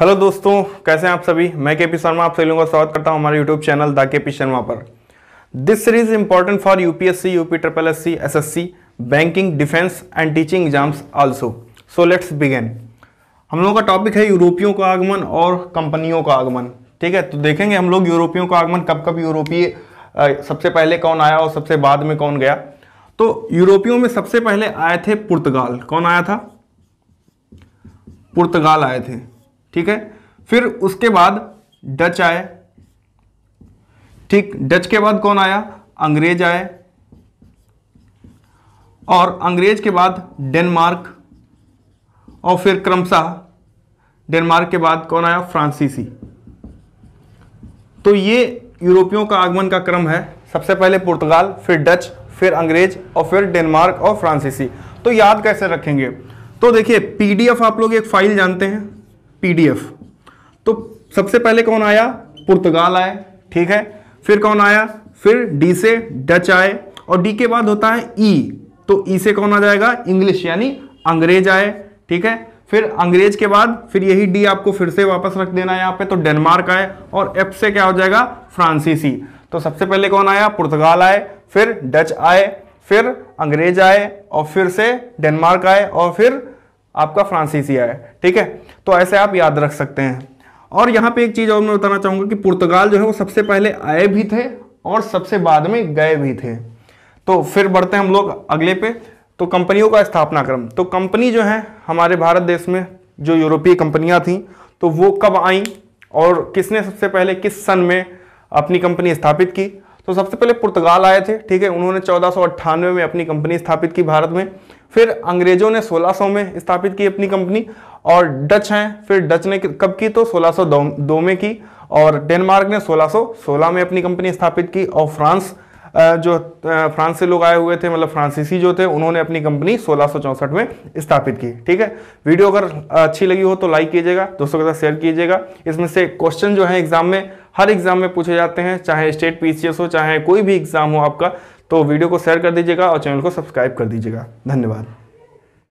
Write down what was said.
hello दोस्तों कैसे हैं आप सभी मैं के पी शर्मा आप सभी लोगों का स्वागत करता हूं हमारे YouTube channel the K P Sharma पर this series important for UPSC UP triple S C S S C banking defence and teaching exams also so let's begin हम लोगों का टॉपिक है यूरोपियों का आगमन और कंपनियों का आगमन ठीक है तो देखेंगे हम लोग यूरोपियों का आगमन कब कब यूरोपीय सबसे पहले कौन आया और सबसे बाद में कौन गया तो यूरोपियों में सबसे पहले आए थे पुर्तगाल कौन आया था पुर्तगाल आए थे ठीक है फिर उसके बाद डच आए ठीक डच के बाद कौन आया अंग्रेज आए और अंग्रेज के बाद डेनमार्क और फिर क्रमशः डेनमार्क के बाद कौन आया फ्रांसीसी तो ये यूरोपियों का आगमन का क्रम है सबसे पहले पुर्तगाल फिर डच फिर अंग्रेज और फिर डेनमार्क और फ्रांसीसी तो याद कैसे रखेंगे तो देखिए पीडीएफ आप लोग एक फाइल जानते हैं पीडीएफ तो सबसे पहले कौन आया पुर्तगाल आए ठीक है फिर कौन आया फिर डी से डच आए और डी के बाद होता है ई तो ई से कौन आ जाएगा इंग्लिश यानी अंग्रेज आए ठीक है फिर अंग्रेज के बाद फिर यही डी आपको फिर से वापस रख देना है यहाँ पे तो डेनमार्क आए और एफ से क्या हो जाएगा फ्रांसीसी तो सबसे पहले कौन आया पुर्तगाल आए फिर डच आए फिर अंग्रेज आए और फिर से डेनमार्क आए और फिर आपका फ्रांसीसी है ठीक है तो ऐसे आप याद रख सकते हैं और यहाँ पे एक चीज़ और मैं बताना चाहूँगा कि पुर्तगाल जो है वो सबसे पहले आए भी थे और सबसे बाद में गए भी थे तो फिर बढ़ते हैं हम लोग अगले पे तो कंपनियों का स्थापना क्रम तो कंपनी जो है हमारे भारत देश में जो यूरोपीय कंपनियाँ थीं तो वो कब आई और किसने सबसे पहले किस सन में अपनी कंपनी स्थापित की तो सबसे पहले पुर्तगाल आए थे ठीक है उन्होंने चौदह में अपनी कंपनी स्थापित की भारत में फिर अंग्रेजों ने 1600 में स्थापित की अपनी कंपनी और डच हैं फिर डच ने कब की तो 1602 में की और डेनमार्क ने 1616 में अपनी कंपनी स्थापित की और फ्रांस जो फ्रांस से लोग आए हुए थे मतलब फ्रांसीसी जो थे उन्होंने अपनी कंपनी सोलह में स्थापित की ठीक है वीडियो अगर अच्छी लगी हो तो लाइक कीजिएगा दोस्तों के साथ शेयर कीजिएगा इसमें से क्वेश्चन जो है एग्जाम में हर एग्जाम में पूछे जाते हैं चाहे स्टेट पीसीएस हो चाहे कोई भी एग्जाम हो आपका तो वीडियो को शेयर कर दीजिएगा और चैनल को सब्सक्राइब कर दीजिएगा धन्यवाद